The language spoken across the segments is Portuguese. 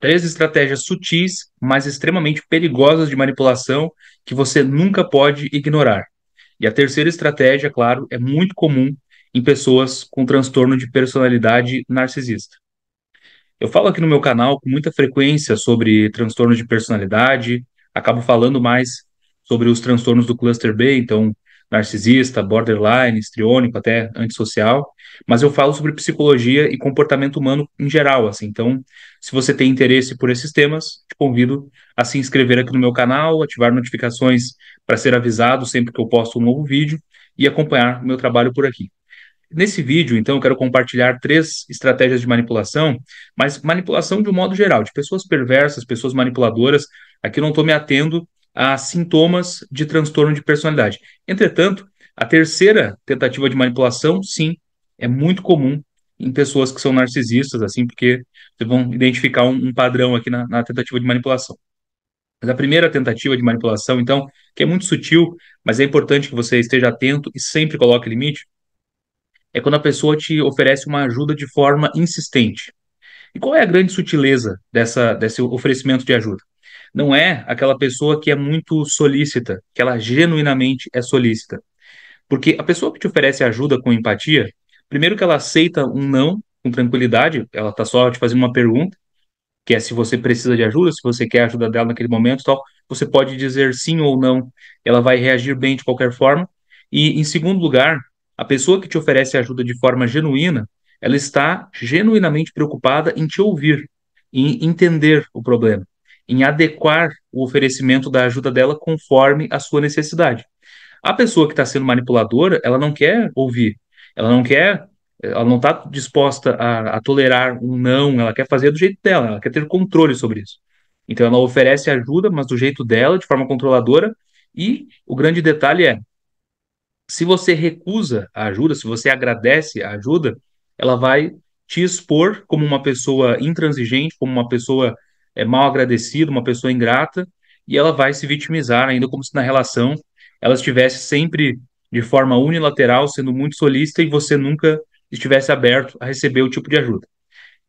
Três estratégias sutis, mas extremamente perigosas de manipulação que você nunca pode ignorar. E a terceira estratégia, claro, é muito comum em pessoas com transtorno de personalidade narcisista. Eu falo aqui no meu canal com muita frequência sobre transtorno de personalidade, acabo falando mais sobre os transtornos do cluster B, então narcisista, borderline, histriônico, até antissocial, mas eu falo sobre psicologia e comportamento humano em geral, assim. Então, se você tem interesse por esses temas, te convido a se inscrever aqui no meu canal, ativar notificações para ser avisado sempre que eu posto um novo vídeo e acompanhar o meu trabalho por aqui. Nesse vídeo, então, eu quero compartilhar três estratégias de manipulação, mas manipulação de um modo geral, de pessoas perversas, pessoas manipuladoras. Aqui eu não estou me atendo a sintomas de transtorno de personalidade. Entretanto, a terceira tentativa de manipulação, sim, é muito comum em pessoas que são narcisistas, assim, porque vocês vão identificar um, um padrão aqui na, na, tentativa de manipulação. Mas a primeira tentativa de manipulação, então, que é muito sutil, mas é importante que você esteja atento e sempre coloque limite, é quando a pessoa te oferece uma ajuda de forma insistente. E qual é a grande sutileza dessa, desse oferecimento de ajuda? Não é aquela pessoa que é muito solícita, que ela genuinamente é solícita. Porque a pessoa que te oferece ajuda com empatia, primeiro que ela aceita um não com tranquilidade, ela está só te fazendo uma pergunta, que é se você precisa de ajuda, se você quer ajuda dela naquele momento, tal, você pode dizer sim ou não. Ela vai reagir bem de qualquer forma. E em segundo lugar, a pessoa que te oferece ajuda de forma genuína, ela está genuinamente preocupada em te ouvir, em entender o problema em adequar o oferecimento da ajuda dela conforme a sua necessidade. A pessoa que está sendo manipuladora, ela não quer ouvir, ela não quer, ela não está disposta a, a, tolerar um não, ela quer fazer do jeito dela, ela quer ter controle sobre isso. Então ela oferece ajuda, mas do jeito dela, de forma controladora. E o grande detalhe é, se você recusa a ajuda, se você agradece a ajuda, ela vai te expor como uma pessoa intransigente, como uma pessoa é, mal agradecida, uma pessoa ingrata, e ela vai se vitimizar ainda como se na relação ela estivesse sempre de forma unilateral, sendo muito solícita e você nunca estivesse aberto a receber o tipo de ajuda.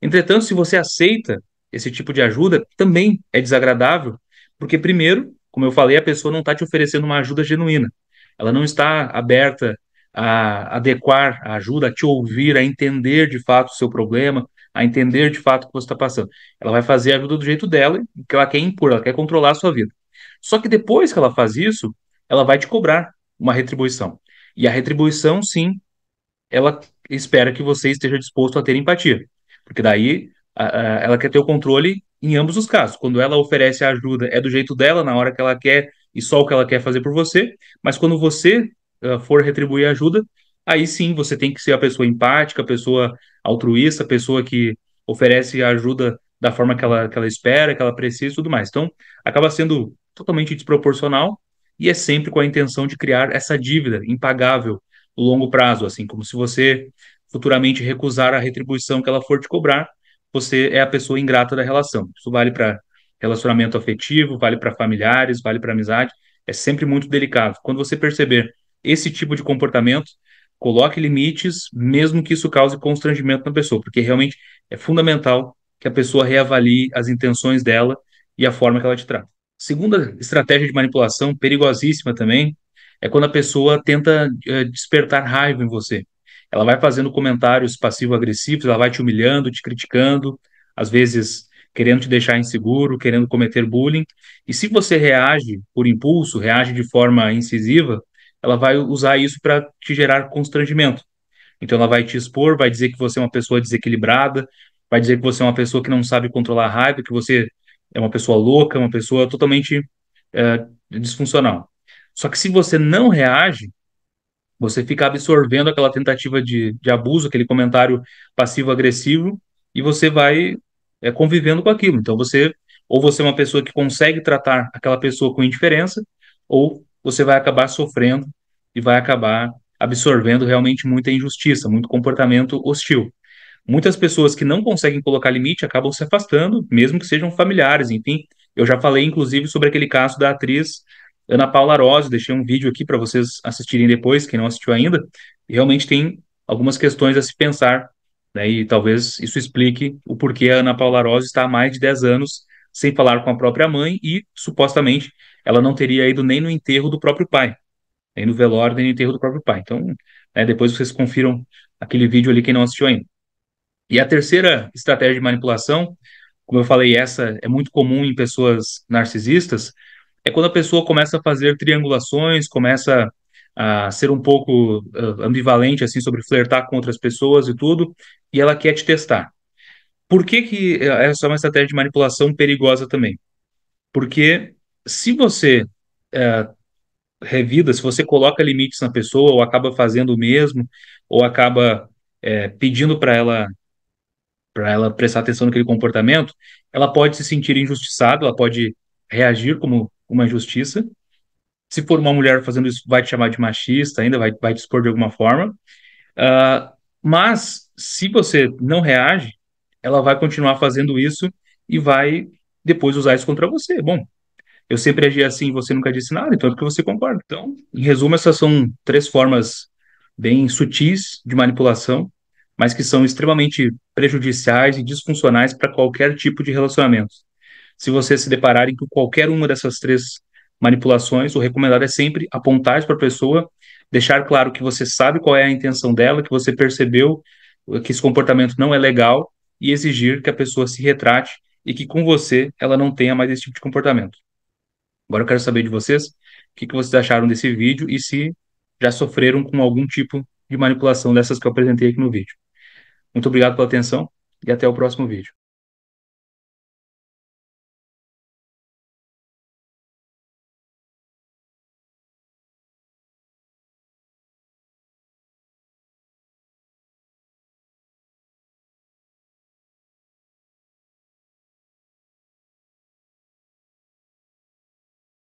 Entretanto, se você aceita esse tipo de ajuda, também é desagradável, porque, primeiro, como eu falei, a pessoa não está te oferecendo uma ajuda genuína. Ela não está aberta a adequar a ajuda, a te ouvir, a entender de fato o seu problema, a entender de fato o que você está passando. Ela vai fazer a ajuda do jeito dela, que ela quer impor, ela quer controlar a sua vida. Só que depois que ela faz isso, ela vai te cobrar uma retribuição. E a retribuição, sim, ela espera que você esteja disposto a ter empatia. Porque daí a, a, ela quer ter o controle em ambos os casos. Quando ela oferece a ajuda, é do jeito dela, na hora que ela quer e só o que ela quer fazer por você. Mas quando você uh, for retribuir a ajuda, aí sim você tem que ser a pessoa empática, a pessoa altruísta, a pessoa que oferece ajuda da forma que ela, que ela espera, que ela precisa e tudo mais. Então, acaba sendo totalmente desproporcional e é sempre com a intenção de criar essa dívida impagável no longo prazo, assim, como se você futuramente recusar a retribuição que ela for te cobrar, você é a pessoa ingrata da relação. Isso vale para relacionamento afetivo, vale para familiares, vale para amizade. É sempre muito delicado. Quando você perceber esse tipo de comportamento, coloque limites, mesmo que isso cause constrangimento na pessoa, porque realmente é fundamental que a pessoa reavalie as intenções dela e a forma que ela te trata. Segunda estratégia de manipulação, perigosíssima também, é quando a pessoa tenta eh, despertar raiva em você. Ela vai fazendo comentários passivo-agressivos, ela vai te humilhando, te criticando, às vezes querendo te deixar inseguro, querendo cometer bullying. E se você reage por impulso, reage de forma incisiva, ela vai usar isso para te gerar constrangimento. Então ela vai te expor, vai dizer que você é uma pessoa desequilibrada, vai dizer que você é uma pessoa que não sabe controlar a raiva, que você é uma pessoa louca, uma pessoa totalmente é, disfuncional. Só que se você não reage, você fica absorvendo aquela tentativa de, de abuso, aquele comentário passivo-agressivo, e você vai é, convivendo com aquilo. Então você ou você é uma pessoa que consegue tratar aquela pessoa com indiferença, ou você vai acabar sofrendo e vai acabar absorvendo realmente muita injustiça, muito comportamento hostil. Muitas pessoas que não conseguem colocar limite acabam se afastando, mesmo que sejam familiares, enfim. Eu já falei, inclusive, sobre aquele caso da atriz Ana Paula Rose, deixei um vídeo aqui para vocês assistirem depois, quem não assistiu ainda. Realmente tem algumas questões a se pensar, né, e talvez isso explique o porquê a Ana Paula Rose está há mais de 10 anos sem falar com a própria mãe e supostamente ela não teria ido nem no enterro do próprio pai, nem no velório, nem no enterro do próprio pai. Então, né, depois vocês confiram aquele vídeo ali, quem não assistiu ainda. E a terceira estratégia de manipulação, como eu falei, essa é muito comum em pessoas narcisistas, é quando a pessoa começa a fazer triangulações, começa a ser um pouco ah, ambivalente, assim, sobre flertar com outras pessoas e tudo, e ela quer te testar. Por que que eh, essa é uma estratégia de manipulação perigosa também? Porque se você é, revida, se você coloca limites na pessoa, ou acaba fazendo o mesmo, ou acaba é, pedindo para ela para ela prestar atenção naquele comportamento, ela pode se sentir injustiçada, ela pode reagir como uma injustiça. Se for uma mulher fazendo isso, vai te chamar de machista, ainda vai, vai te expor de alguma forma. Uh, mas se você não reage, ela vai continuar fazendo isso e vai depois usar isso contra você. Bom, eu sempre agi assim, você nunca disse nada, então é porque você concorda. Então, em resumo, essas são três formas bem sutis de manipulação, mas que são extremamente prejudiciais e disfuncionais para qualquer tipo de relacionamento. Se vocês se depararem com qualquer uma dessas três manipulações, o recomendado é sempre apontar para a pessoa, deixar claro que você sabe qual é a intenção dela, que você percebeu que esse comportamento não é legal e exigir que a pessoa se retrate e que com você ela não tenha mais esse tipo de comportamento. Agora eu quero saber de vocês o que, que vocês acharam desse vídeo e se já sofreram com algum tipo de manipulação dessas que eu apresentei aqui no vídeo. Muito obrigado pela atenção e até o próximo vídeo.